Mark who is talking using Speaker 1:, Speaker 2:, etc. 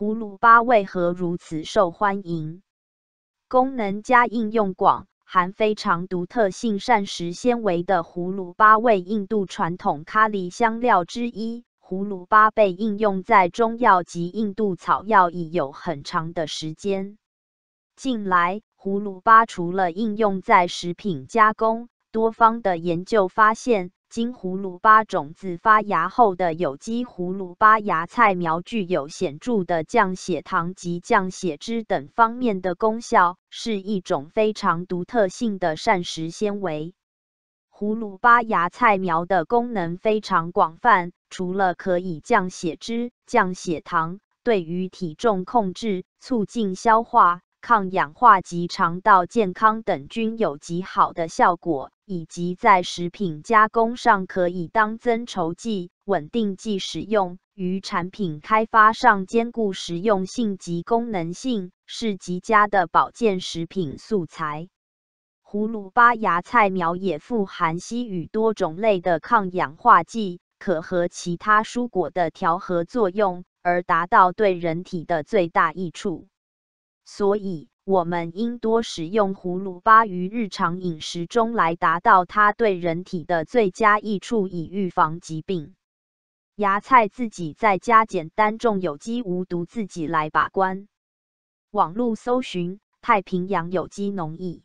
Speaker 1: 葫芦巴为何如此受欢迎？功能加应用广，含非常独特性膳食纤维的葫芦巴为印度传统咖喱香料之一。葫芦巴被应用在中药及印度草药已有很长的时间。近来，葫芦巴除了应用在食品加工，多方的研究发现。金葫芦巴种子发芽后的有机葫芦巴芽菜苗具有显著的降血糖及降血脂等方面的功效，是一种非常独特性的膳食纤维。葫芦巴芽菜苗的功能非常广泛，除了可以降血脂、降血糖，对于体重控制、促进消化。抗氧化及肠道健康等均有极好的效果，以及在食品加工上可以当增稠剂、稳定剂使用于产品开发上，兼顾实用性及功能性，是极佳的保健食品素材。葫芦巴芽菜苗也富含硒与多种类的抗氧化剂，可和其他蔬果的调和作用，而达到对人体的最大益处。所以，我们应多食用葫芦巴于日常饮食中，来达到它对人体的最佳益处，以预防疾病。芽菜自己在家简单种，有机无毒，自己来把关。网络搜寻太平洋有机农业。